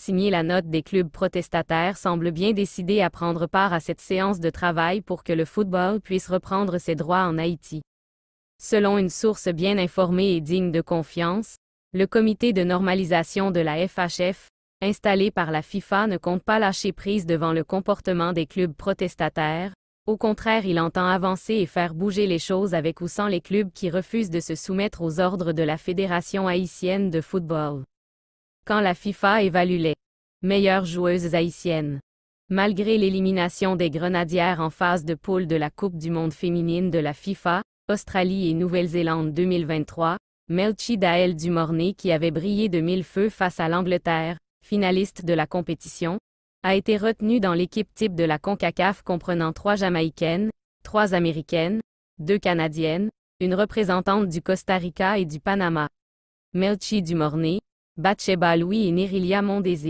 signer la note des clubs protestataires semble bien décidé à prendre part à cette séance de travail pour que le football puisse reprendre ses droits en Haïti. Selon une source bien informée et digne de confiance, le comité de normalisation de la FHF, installé par la FIFA, ne compte pas lâcher prise devant le comportement des clubs protestataires, au contraire il entend avancer et faire bouger les choses avec ou sans les clubs qui refusent de se soumettre aux ordres de la Fédération haïtienne de football quand la FIFA évalue les meilleures joueuses haïtiennes. Malgré l'élimination des Grenadières en phase de poule de la Coupe du monde féminine de la FIFA, Australie et Nouvelle-Zélande 2023, Melchi Dael Dumornay qui avait brillé de mille feux face à l'Angleterre, finaliste de la compétition, a été retenue dans l'équipe type de la CONCACAF comprenant trois Jamaïcaines, trois Américaines, deux Canadiennes, une représentante du Costa Rica et du Panama. Melchi Dumornay, Batsheba Louis et Nerilia Mondesi.